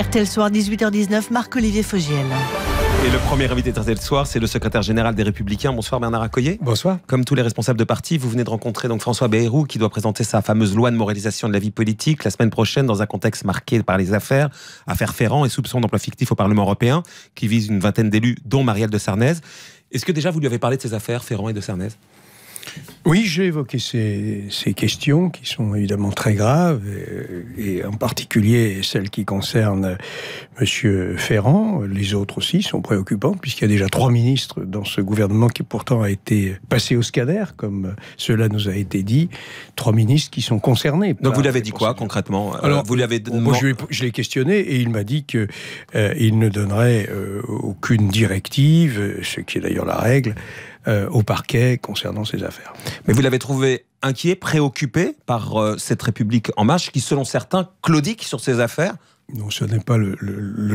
RTL Soir, 18h19, Marc-Olivier Fogiel. Et le premier invité de RTL Soir, c'est le secrétaire général des Républicains. Bonsoir Bernard Accoyer. Bonsoir. Comme tous les responsables de parti, vous venez de rencontrer donc François Bayrou qui doit présenter sa fameuse loi de moralisation de la vie politique la semaine prochaine dans un contexte marqué par les affaires, affaires Ferrand et soupçons d'emploi fictif au Parlement européen qui vise une vingtaine d'élus dont Marielle de Sarnez. Est-ce que déjà vous lui avez parlé de ces affaires Ferrand et de Sarnez oui, j'ai évoqué ces, questions qui sont évidemment très graves, euh, et, en particulier celles qui concernent euh, M. Ferrand. Les autres aussi sont préoccupantes, puisqu'il y a déjà trois ministres dans ce gouvernement qui pourtant a été passé au scanner, comme cela nous a été dit. Trois ministres qui sont concernés. Donc vous l'avez dit quoi concrètement euh, Alors, vous l'avez. Moi, je, l'ai questionné et il m'a dit qu'il il ne donnerait aucune directive, ce qui est d'ailleurs la règle. Euh, au parquet concernant ces affaires. Mais vous l'avez trouvé inquiet, préoccupé par euh, cette République en marche qui, selon certains, claudique sur ces affaires non, ce n'est pas le,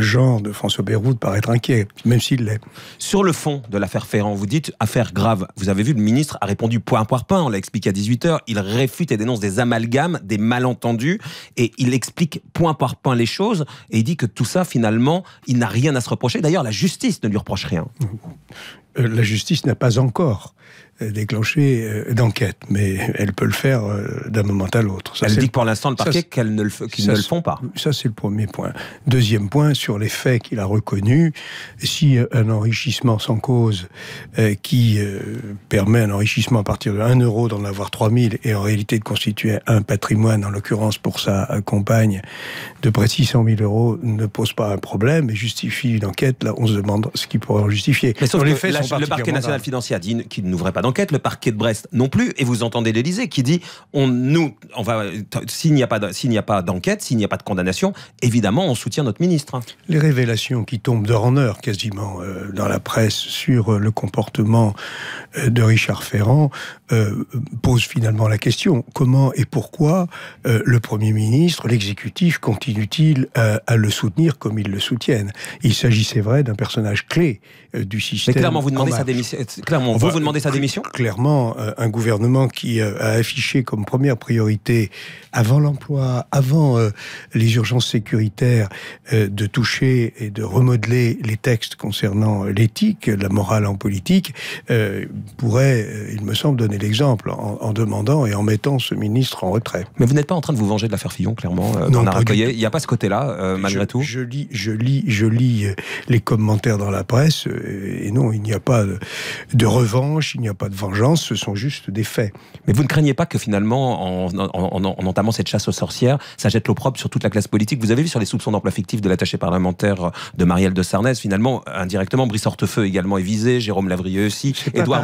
genre de François Bayrou de paraître inquiet, même s'il l'est. Sur le fond de l'affaire Ferrand, vous dites affaire grave. Vous avez vu, le ministre a répondu point par point, on l'a expliqué à 18h. Il réfute et dénonce des amalgames, des malentendus, et il explique point par point les choses, et il dit que tout ça, finalement, il n'a rien à se reprocher. D'ailleurs, la justice ne lui reproche rien. Mmh. Euh, la justice n'a pas encore euh, déclenché euh, d'enquête, mais elle peut le faire d'un moment à l'autre. Elle dit que pour l'instant, le parquet, qu'ils ne, le, ne le font pas. Ça, c'est le premier point. Deuxième point, sur les faits qu'il a reconnus, si un enrichissement sans cause qui permet un enrichissement à partir de 1 euro d'en avoir 000, et en réalité de constituer un patrimoine, en l'occurrence pour sa compagne, de près de 600 000 euros, ne pose pas un problème et justifie une enquête, là, on se demande ce qui pourrait en justifier. Mais les faits le parquet national financier a dit qu'il n'ouvrait pas d'enquête, le parquet de Brest non plus, et vous entendez l'Elysée qui dit on nous, on va, s'il n'y a pas, s'il n'y a pas d'enquête, s'il n'y a pas de condamnation, évidemment on soutient notre ministre. Les révélations qui tombent d'heure en heure quasiment euh, dans la presse sur euh, le comportement euh, de Richard Ferrand posent finalement la question comment et pourquoi le Premier ministre, l'exécutif continue-t-il à, le soutenir comme il le soutiennent Il s'agissait vrai, d'un personnage clé du système. clairement, vous sa vous, vous sa démission Clairement, euh, un gouvernement qui euh, a affiché comme première priorité, avant l'emploi, avant euh, les urgences sécuritaires, de toucher et de remodeler les textes concernant l'éthique, la morale en politique, pourrait, il me semble, donner l'exemple en, demandant et en mettant ce ministre en retrait. Mais vous n'êtes pas en train de vous venger de l'affaire Fillon, clairement, non, Il n'y a pas ce côté-là, malgré tout je lis, je, lis, je lis les commentaires dans la presse, et non, il n'y a a pas de, revanche, il n'y a pas de vengeance, ce sont juste des faits. Mais vous ne craignez pas que finalement, en, entamant cette chasse aux sorcières, ça jette l'opprobre sur toute la classe politique Vous avez vu sur les soupçons d'emploi fictif de l'attaché parlementaire de Marielle de Sarnez, finalement, indirectement, Brice Hortefeux également est visé, Jérôme Lavrieux aussi, Edouard...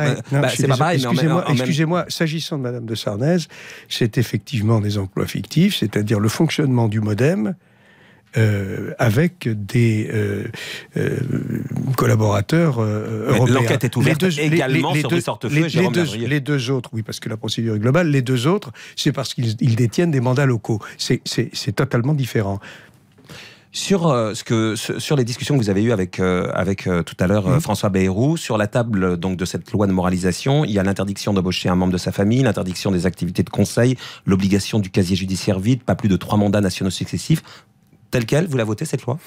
c'est pas pareil, Excusez-moi, s'agissant de Madame de Sarnez, c'est effectivement des emplois fictifs, c'est-à-dire le fonctionnement du modem euh, avec des euh, euh, collaborateurs européens. L'enquête est ouverte deux, également sur les deux, les deux autres, oui, parce que la procédure est globale, les deux autres, c'est parce qu'ils détiennent des mandats locaux. C'est totalement différent. Sur, ce que, sur les discussions que vous avez eues avec, avec tout à l'heure mhm. François Bayrou, sur la table donc, de cette loi de moralisation, il y a l'interdiction d'embaucher un membre de sa famille, l'interdiction des activités de conseil, l'obligation du casier judiciaire vide, pas plus de trois mandats nationaux successifs telle quelle Vous la votez, cette loi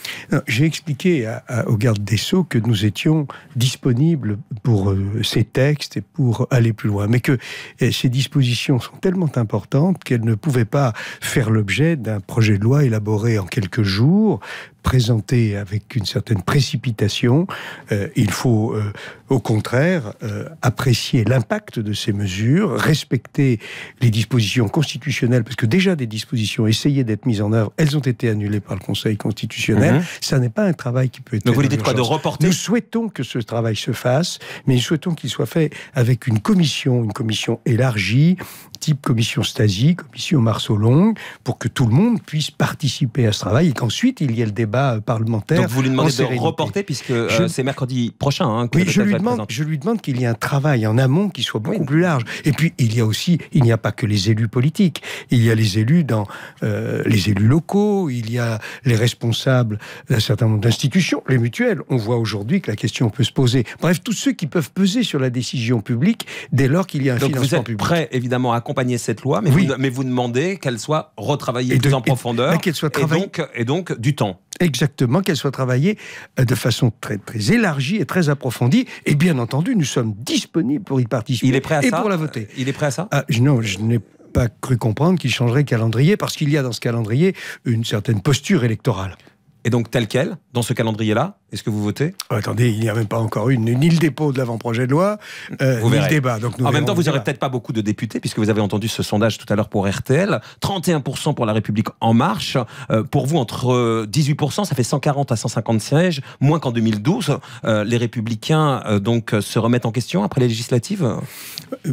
J'ai expliqué aux gardes des Sceaux que nous étions disponibles pour euh, ces textes et pour aller plus loin, mais que eh, ces dispositions sont tellement importantes qu'elles ne pouvaient pas faire l'objet d'un projet de loi élaboré en quelques jours présenté avec une certaine précipitation. Euh, il faut, euh, au contraire, euh, apprécier l'impact de ces mesures, respecter les dispositions constitutionnelles, parce que déjà des dispositions essayaient d'être mises en œuvre, elles ont été annulées par le Conseil constitutionnel. Mhm. Ça n'est pas un travail qui peut être. Donc vous quoi de reporter Nous souhaitons que ce travail se fasse, mais nous souhaitons qu'il soit fait avec une commission, une commission élargie, type commission Stasi, commission Marceau Long, pour que tout le monde puisse participer à ce travail et qu'ensuite il y ait le débat euh, parlementaire. Donc vous lui demandez de reporter, puisque euh, c'est mercredi prochain. Hein, que je lui, demande, je lui demande qu'il y ait un travail en amont qui soit beaucoup plus large. Et puis, il y a aussi, il n'y a pas que les élus politiques. Il y a les élus dans euh, les élus locaux, il y a les responsables d'un certain nombre d'institutions, les mutuelles. On voit aujourd'hui que la question peut se poser. Bref, tous ceux qui peuvent peser sur la décision publique dès lors qu'il y a un Donc financement vous êtes prêt, évidemment, à accompagner cette loi, mais, vous, mais vous demandez qu'elle soit retravaillée plus en profondeur. Et, et, donc, et donc, du temps. Exactement, qu'elle soit travaillée euh, de façon très, très élargie et très approfondie. Et bien entendu, nous sommes disponibles pour y participer. Il est prêt à et pour la voter. Il est prêt à ça ah, Non, je n'ai pas cru comprendre qu'il changerait calendrier parce qu'il y a dans ce calendrier une certaine posture électorale. Et donc, telle quelle, dans ce calendrier-là, est-ce que vous votez oh, Attendez, il n'y a même pas encore une, ni le dépôt de l'avant-projet de loi, euh, ni le débat. Donc en même temps, vous n'aurez peut-être pas beaucoup de députés, puisque vous avez entendu ce sondage tout à l'heure pour RTL. 31% pour La République En Marche. Euh, pour vous, entre 18%, euh, ça fait 140 à 150 sièges, moins qu'en 2012. les Républicains, donc, se remettent en question après les législatives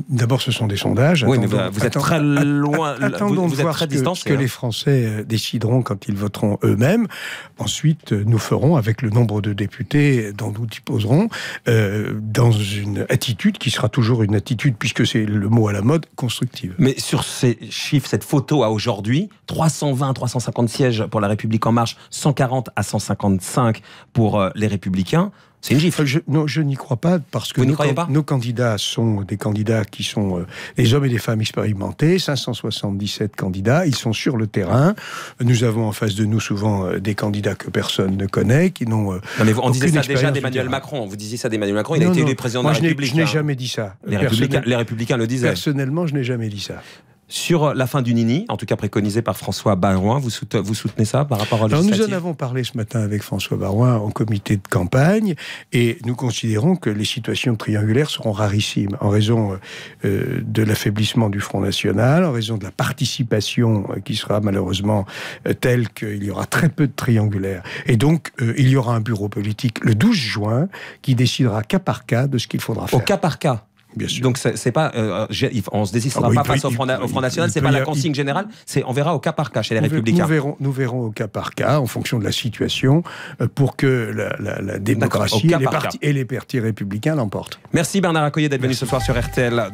D'abord, ce sont des sondages. vous, êtes très loin, vous, êtes très distant. Ce que, que hein. les Français décideront quand ils voteront eux-mêmes. Ensuite, nous ferons avec le nombre de députés dont nous disposerons, euh, dans une attitude qui sera toujours une attitude, puisque c'est le mot à la mode, constructive. Mais sur ces chiffres, cette photo à aujourd'hui, 320, 350 sièges pour la République en marche, 140 à 155 pour euh, les Républicains, c'est une gifle. Je, non, je n'y crois pas parce que nos, candidats sont des candidats qui sont euh, les des hommes et des femmes expérimentés, 577 candidats, ils sont sur le terrain. Nous avons en face de nous souvent euh, des candidats que personne ne connaît, qui n'ont. Euh, non, mais on disait ça déjà d'Emmanuel Macron. Vous disiez ça d'Emmanuel Macron, il a été élu président de la République. Je n'ai hein. jamais dit ça. Les, républicains, les républicains le disaient. Personnellement, je n'ai jamais dit ça sur la fin du Nini, en tout cas préconisée par François Barouin. Vous, soutenez, ça par rapport à la Alors nous en avons parlé ce matin avec François Barouin en comité de campagne et nous considérons que les situations triangulaires seront rarissimes en raison euh, de l'affaiblissement du Front National, en raison de la participation euh, qui sera malheureusement euh, telle qu'il y aura très peu de triangulaires. Et donc il y aura un bureau politique le 12 juin qui décidera cas par cas de ce qu'il faudra faire. Au cas par cas sûr. Donc c'est pas, euh, euh, on se désistera ah pas face au Front, National ce n'est National, c'est pas la consigne générale. C'est on verra au cas par cas chez les Républicains. Nous verrons, nous verrons au cas par cas, en fonction de la situation, euh, pour que la, la démocratie et les, partis, et les, partis, républicains l'emportent. Merci Bernard Accoyer d'être venu ce soir sur RTL.